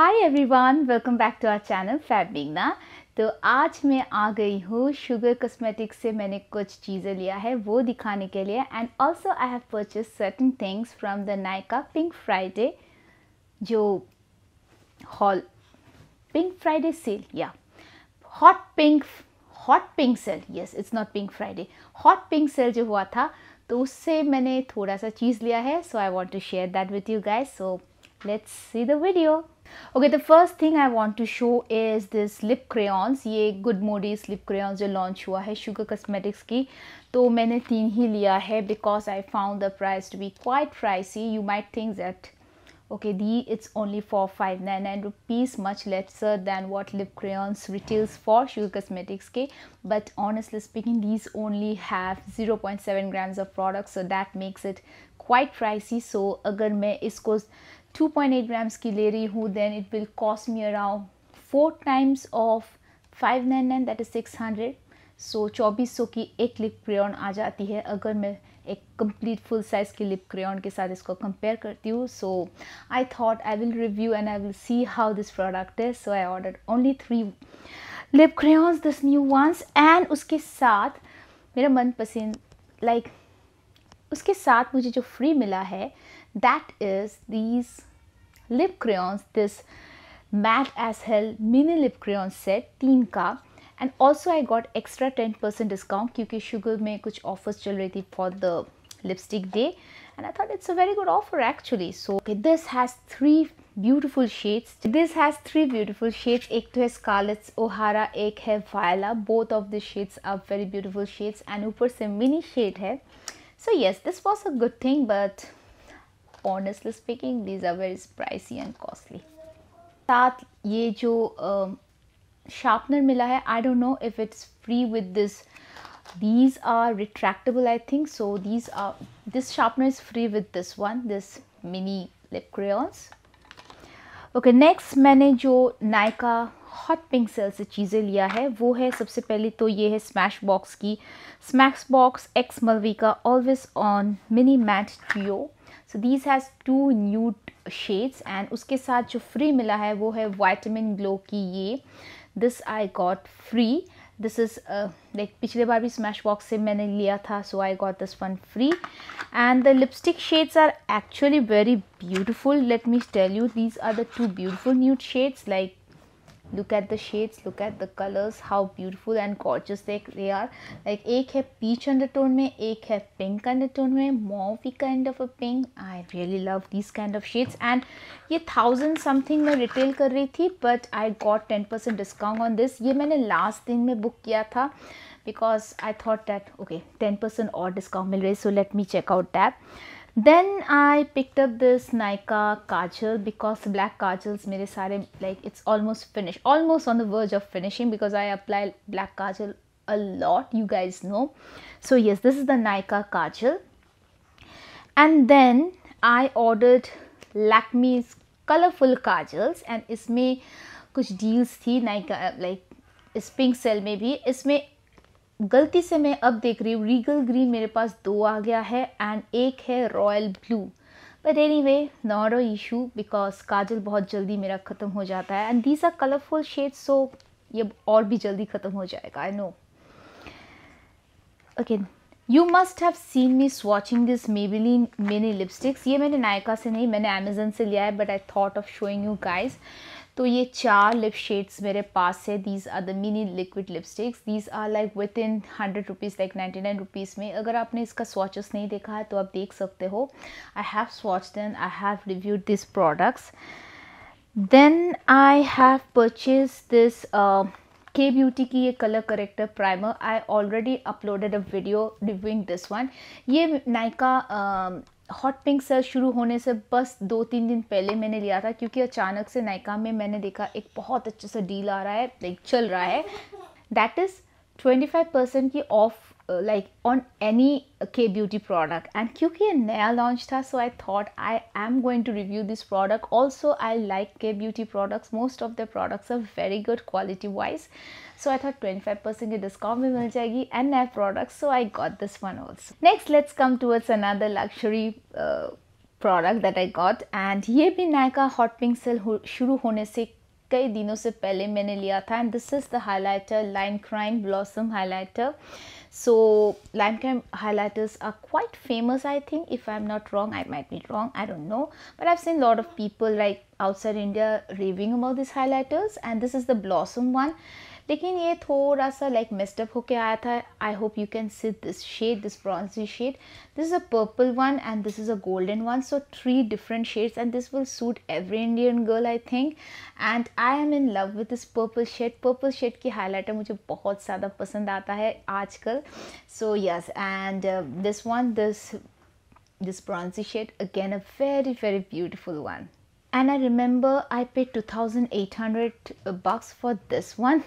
Hi everyone welcome back to our channel fab मिंगना तो आज मैं आ गई हूँ शुगर कॉस्मेटिक्स से मैंने कुछ चीज़ें लिया है वो दिखाने के लिए and also I have purchase certain things from the Nykaa pink Friday जो हॉल पिंक फ्राइडे सेल या hot pink hot pink sale yes it's not pink Friday hot pink sale जो हुआ था तो उससे मैंने थोड़ा सा चीज़ लिया है so I want to share that with you guys so let's see the video okay the first thing I want to show is this lip crayons ये गुड मोडीज लिप क्रेन्स जो लॉन्च हुआ है sugar cosmetics की तो मैंने तीन ही लिया है because I found the price to be quite pricey you might think that okay दी it's only for five nine nine rupees much lesser than what lip crayons retails for Sugar cosmetics के but honestly speaking these only have zero point seven grams of product so that makes it quite pricey so अगर मैं इसको 2.8 grams की ले रही हूँ then it will cost me around four times of 599 is six hundred so चौबीस सौ की एक लिप क्रेन आ जाती है अगर मैं एक कंप्लीट फुल साइज़ की लिप क्रेन के साथ इसको कंपेयर करती हूँ so I thought I will review and I will see how this product is so I order only three lip crayons this new ones and उसके साथ मेरा मन पसंद लाइक like, उसके साथ मुझे जो फ्री मिला है that is these lip crayons this matte as hell mini lip crayon set teen ka and also i got extra 10% discount kyunki sugar mein kuch offers chal rahi thi for the lipstick day and i thought it's a very good offer actually so this has three beautiful shades this has three beautiful shades ek hai scarlet ohara ek hai viola both of the shades are very beautiful shades and upar se mini shade hai so yes this was a good thing but honestly speaking these are very pricey and costly साथ ये जो sharpener मिला है I don't know if it's free with this these are retractable I think so these are this sharpener is free with this one this mini lip crayons okay next मैंने जो Nykaa hot pink cell से चीज़ें लिया है वो है सबसे पहले तो ये है स्मैश बॉक्स की स्मैश बॉक्स एक्स मलवी का always on mini matte trio so this has two nude shades and उसके साथ जो फ्री मिला है वो है वाइटमिन ग्लो की ये this I got free this is like पिछले बार भी स्मैश बॉक्स से मैंने लिया था so I got this one free and the lipstick shades are actually very beautiful let me tell you these are the two beautiful nude shades like look at the shades look at the colors how beautiful and gorgeous they, they are like ek hai peach undertone mein ek pink undertone mein kind of a pink i really love these kind of shades and ye 1000 something mein retail kar rahi thi but i got 10% discount on this ye maine last din mein book kiya tha because i thought that okay 10% or discount mil rahi so let me check out that then I picked up this Nika Kajal because black kajals mere sare like it's almost finished almost on the verge of finishing because I apply black kajal a lot you guys know so yes this is the Nika Kajal and then I ordered Lakme's colorful kajals and इसमें कुछ deals थी Nika like is pink sale में भी इसमें गलती से मैं अब देख रही हूँ रीगल ग्रीन मेरे पास दो आ गया है एंड एक है royal blue but anyway not a issue because काजल बहुत जल्दी मेरा ख़त्म हो जाता है and these are colourful shades so ये और भी जल्दी ख़त्म हो जाएगा I know okay you must have seen me swatching this Maybelline mini lipsticks ये मैंने नायका से नहीं मैंने अमेजन से लिया है but I thought of showing you guys तो ये चार लिप शेड्स मेरे पास है these are the mini liquid lipsticks these are like within hundred rupees like ninety nine rupees में अगर आपने इसका स्वाचेस नहीं देखा है तो आप देख सकते हो I have swatch than I have reviewed this products then I have purchase this K beauty की ये colour corrector primer I already uploaded a video reviewing this one ये नाइका हॉट पिंक सेल शुरू होने से बस दो तीन दिन पहले मैंने लिया था क्योंकि अचानक से नायका में मैंने देखा एक बहुत अच्छा सा डील आ रहा है लाइक चल रहा है that is twenty five percent की off Uh, like on any uh, K beauty product and क्योंकि ये नया launched, था so I thought I am going to review this product also I like K beauty products most of their products are very good quality wise so I thought 25% discount will be जाएगी and नया products so I got this one also next let's come towards another luxury uh, that I got, and and ये hot pink hot pink sale शुरू कई दिनों से पहले मैंने लिया था and this is the highlighter Lime Crime blossom highlighter so Lime Crime highlighters are quite famous I think if I am not wrong I might be wrong I don't know but I've seen lot of people like outside India raving about this highlighters and this is the blossom one लेकिन ये थोड़ा सा like mixed up होके आया था I hope you can see this shade this bronzy shade this is a purple one and this is a golden one so three different shades and this will suit every Indian girl I think and I am in love with this purple shade purple shade की highlighter मुझे बहुत ज़्यादा पसंद आता है आजकल so yes and this one this this bronzy shade again a very very beautiful one and I remember I paid 2800 bucks for this one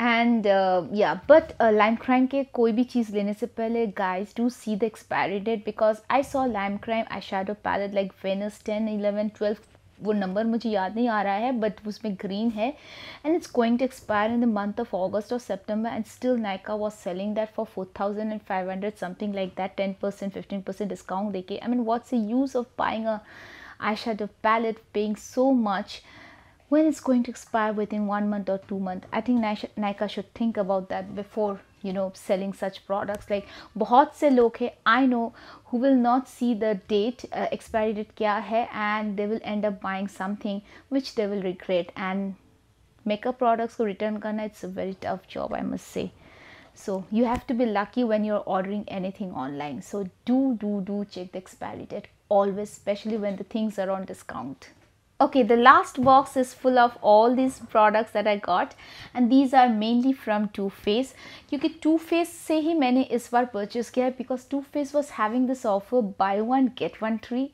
and uh, yeah but uh, lime crime के कोई भी चीज़ लेने से पहले guys do see the expiry date because I saw lime crime eyeshadow palette like Venus 10 11 12 वो number मुझे याद नहीं आ रहा है बट उसमें ग्रीन है and it's going to expire in the month of August और September and still Nykaa was selling that for four thousand and five hundred something like that ten percent fifteen percent discount देके I mean what's the use of buying a eyeshadow palette paying so much when it's going to expire within one month or two months. i think nika should think about that before you know selling such products like bahut se log hai i know who will not see the date uh, expiry date kya hai and they will end up buying something which they will regret and makeup products ko return karna it's a very tough job i must say so you have to be lucky when you're ordering anything online so do do do check the expiry date always especially when the things are on discount okay the last box is full of all these products that i got and these are mainly from Too Faced Because Too Faced say hi, मैंने is बार purchase किया because Too Faced was having this offer buy one get one free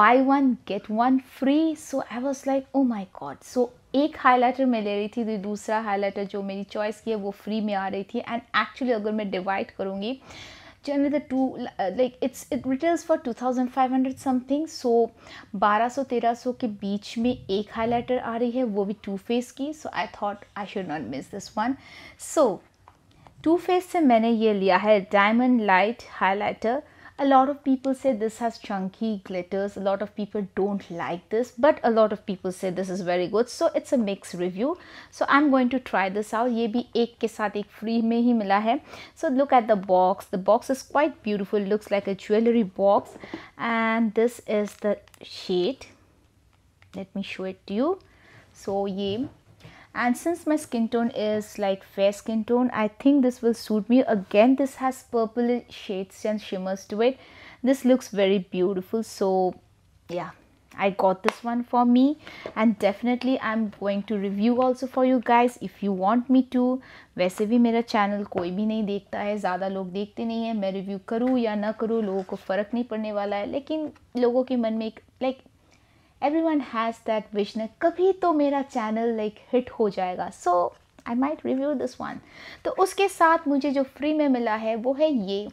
buy one get one free so I was like oh my god so एक highlighter मैं ले रही थी तो दूसरा हाइलाइटर जो मेरी चॉइस की है वो फ्री में आ रही थी एंड एक्चुअली अगर मैं डिवाइड करूँगी generally the two like it's it retails for two thousand five hundred something so बारह सौ तेरह सौ के बीच में एक हाईलाइटर आ रही है वो भी टू फेस की so I thought I should not miss this one so Too Faced से मैंने ये लिया है diamond light highlighter a lot of people say this has chunky glitters a lot of people don't like this but a lot of people say this is very good so it's a mixed review so i'm going to try this out ye bhi ek ke sath ek free mein hi mila hai so look at the box the box is quite beautiful looks like a jewelry box and this is the shade let me show it to you so ye and since my skin tone is like fair skin tone I think this will suit me again this has purple shades and shimmers to it this looks very beautiful so yeah I got this one for me and definitely I'm going to review also for you guys if you want me to वैसे भी मेरा channel कोई भी नहीं देखता है ज़्यादा लोग देखते नहीं हैं मैं रिव्यू करूँ या ना करूँ लोगों को फ़र्क नहीं पड़ने वाला है लेकिन लोगों के मन में एक like everyone has that wish न कभी तो मेरा चैनल लाइक हिट हो जाएगा so I might review this one तो उसके साथ मुझे जो फ्री में मिला है वो है ये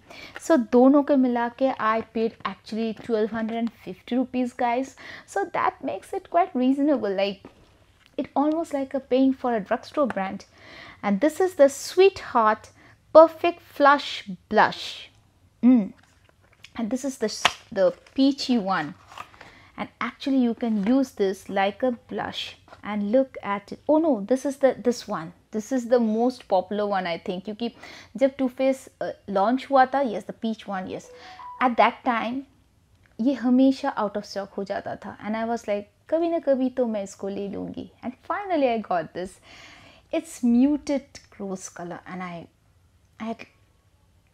सो so, दोनों को मिला के I paid actually twelve hundred and fifty rupees guys so that makes it quite reasonable like it almost like a paying for a drugstore brand and this is the sweetheart perfect flush blush and this is the peachy one and actually you can use this like a blush and look at it oh no this is the this one this is the most popular one i think you keep jab Too face uh, launch hua tha yes the peach one yes at that time ये हमेशा out of stock हो And I was like, was like kabhi ना कभी तो मैं इसको ले लूँगी and finally I got this it's muted rose colour and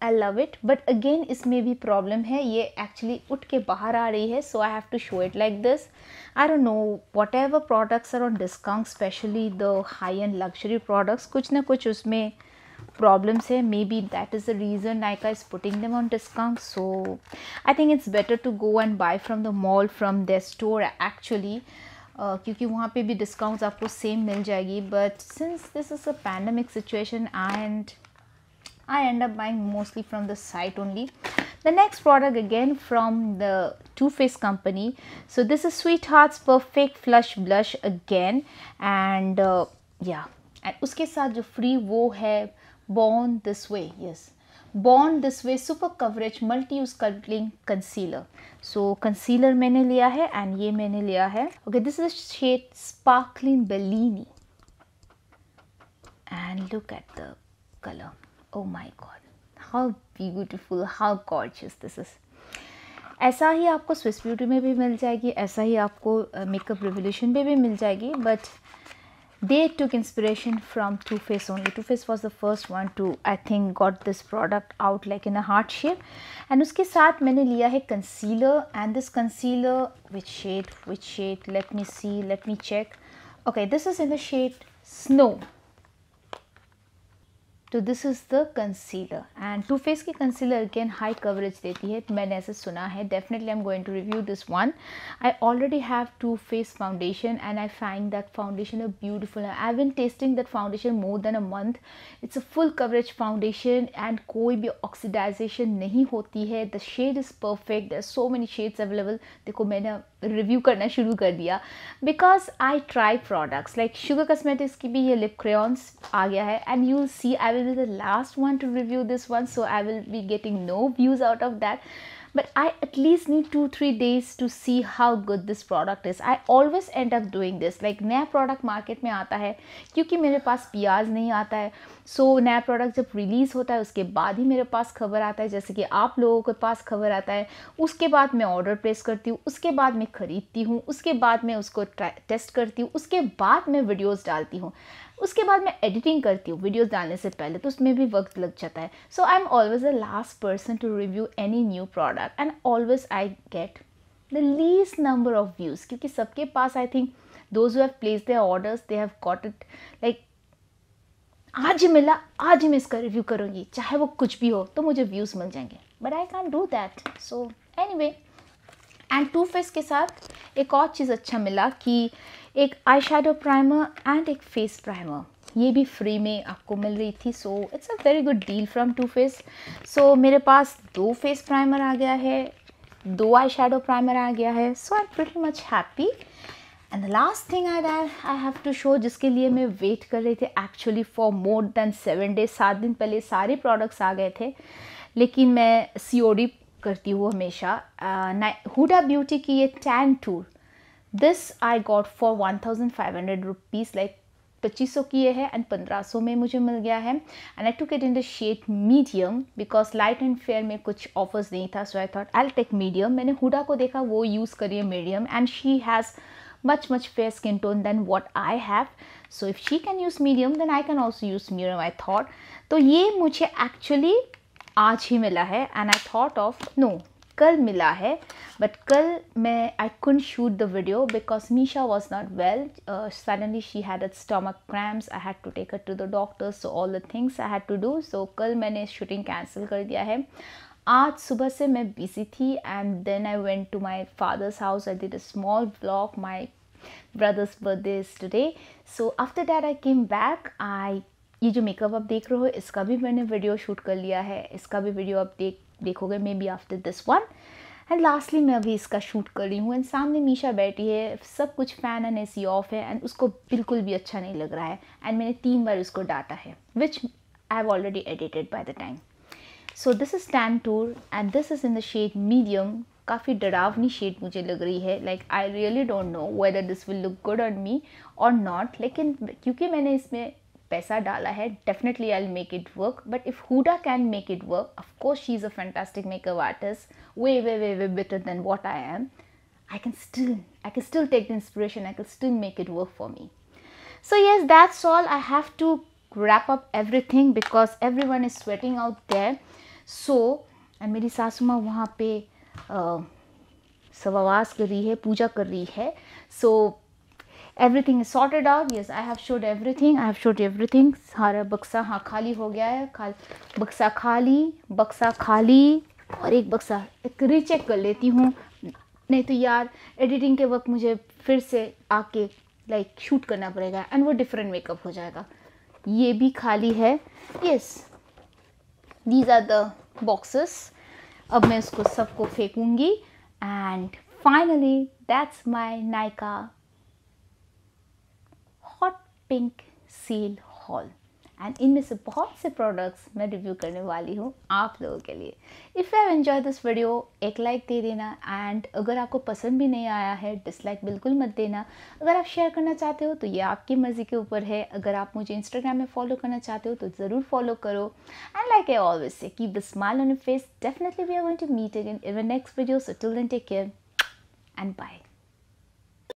I love it but again इसमें भी प्रॉब्लम है ये एक्चुअली उठ के बाहर आ रही है so I have to show it like this I don't know whatever products are on discount specially the high end luxury products कुछ ना कुछ उसमें प्रॉब्लम्स है maybe that is the reason Nykaa is putting them on discount so I think it's better to go and buy from the mall from the store actually क्योंकि वहाँ पर भी discounts आपको सेम मिल जाएगी but since this is a pandemic situation and I end up buying mostly from the site only. The next product again from the Too Faced company. So this is Sweetheart's Perfect Flush Blush again. And uh, yeah. And uske saath jo free wo hai Born This Way. Yes. Born This Way Super Coverage Multi-Use Coupling Concealer. So concealer maine liya hai and ye maine liya hai. Okay this is the shade Sparkling Bellini. And look at the color. Oh my god how beautiful how gorgeous this is ऐसा ही आपको Swiss beauty में भी मिल जाएगी ऐसा ही आपको मेकअप uh, रिवोल्यूशन में भी मिल जाएगी but they took inspiration from Too Faced only Too Faced was the first one to I think got this product out like in a heart shape and उसके साथ मैंने लिया है concealer and this concealer which shade which shade let me see let me check okay this is in the shade snow तो this is the concealer and Too Faced की concealer again high coverage देती है तो मैंने ऐसे सुना है definitely I am going to review this one I already have Too Faced foundation and I find that foundation a beautiful I been testing that foundation more than a month it's a full coverage foundation and कोई भी oxidisation नहीं होती है the shade is perfect so many shades available देखो मैंने review करना शुरू कर दिया because I try products like sugar cosmetics की भी ये लिप क्रेन्स आ गया है and you see I will be the last one to review this one so I will be getting no views out of that but I at least need 2-3 days to see how good this product is. I always end up doing this like नया product market में आता है क्योंकि मेरे पास प्याज नहीं आता है सो so, नया प्रोडक्ट जब रिलीज़ होता है उसके बाद ही मेरे पास खबर आता है जैसे कि आप लोगों के पास खबर आता है उसके बाद मैं ऑर्डर प्लेस करती हूँ उसके बाद मैं ख़रीदती हूँ उसके बाद मैं उसको टेस्ट करती हूँ उसके बाद मैं वीडियोज़ डालती हूँ उसके बाद मैं एडिटिंग करती हूँ वीडियोज़ डालने से पहले तो उसमें भी वक्त लग जाता है so I am always the last person to review any new product and always I get the least number of views क्योंकि सबके पास I think those have placed their orders they have got it like आज ही मिला आज ही मैं इसका review करूँगी चाहे वो कुछ भी हो तो मुझे व्यूज़ मिल जाएंगे but I can do that so anyway and Too Faced के साथ एक और चीज़ अच्छा मिला कि एक आई शेडो प्राइमर एंड एक फेस प्राइमर ये भी फ्री में आपको मिल रही थी so it's a very good deal from Too Faced so मेरे पास दो फेस प्राइमर आ गया है दो आई शेडो प्राइमर आ गया है so I am pretty much happy and the last thing I I have to show जिसके लिए मैं वेट कर रही थी actually for more than seven days सात दिन पहले सारे प्रोडक्ट्स आ गए थे लेकिन मैं सी करती हूँ हमेशा हुडा ब्यूटी की ये Tantour this I got for one thousand five hundred rupees like पच्चीस सौ की ये है एंड पंद्रह सौ में मुझे मिल गया है and I to get in the shade medium because light and fair में कुछ ऑफर्स नहीं था so I thought I take medium मैंने हुडा को देखा वो यूज़ करिए medium and she has much much fair skin tone than what I have so if she can use medium then I can also use medium I thought तो ये मुझे actually आज ही मिला है and I thought of no कल मिला है बट कल मैं I couldn't shoot the video because Misha was not well suddenly she had at stomach cramps I had to take at to the doctors so all the things I had to do so कल मैंने shooting cancel कर दिया है आज सुबह से मैं busy थी and then I went to my father's house I did a small vlog my brother's birthday is today so after that I came back I ये जो मेकअप आप देख रहे हो इसका भी मैंने वीडियो शूट कर लिया है इसका भी वीडियो आप देख देखोगे maybe after this one and lastly मैं अभी इसका शूट कर रही हूँ एंड सामने मीशा बैठी है सब कुछ fan and A C off है एंड उसको बिल्कुल भी अच्छा नहीं लग रहा है एंड मैंने तीन बार उसको डाटा है which I have already edited by the time so this is Tantour and this is in the shade medium काफ़ी डरावनी शेड मुझे लग रही है like I really don't know whether this will look good on me or not लेकिन क्योंकि मैंने इसमें पैसा डाला है definitely I make it work but if Huda can make it work of course she is a fantastic makeup artist way way way way better than what I am I can still I can still take the inspiration I can still make it work for me so so yes that's all i have to wrap up everything because everyone is sweating out there so and मेरी सासू माँ वहाँ पे सवास कर रही है पूजा कर रही है so so, everything is sorted out yes I have showed everything I have showed everything सारा बक्सा हाँ खाली हो गया है खाल बक्सा खाली बक्सा खाली और एक बक्सा एक रीचेक कर लेती हूँ नहीं तो यार एडिटिंग के वक्त मुझे फिर से आके लाइक like, शूट करना पड़ेगा एंड वो डिफरेंट मेकअप हो जाएगा ये भी खाली है yes these are the boxes अब मैं इसको सबको फेंकूँगी and finally that's my Nykaa pink sale haul and इनमें से बहुत से प्रोडक्ट्स मैं रिव्यू करने वाली हूँ आप लोगों के लिए if I enjoy this video एक लाइक दे देना एंड अगर आपको पसंद भी नहीं आया है डिसलाइक बिल्कुल मत देना अगर आप शेयर करना चाहते हो तो ये आपकी मर्ज़ी के ऊपर है अगर आप मुझे इंस्टाग्राम में फॉलो करना चाहते हो तो ज़रूर फॉलो करो and like I always say keep the smile on face definitely we are going to meet again even next video so till then take care and bye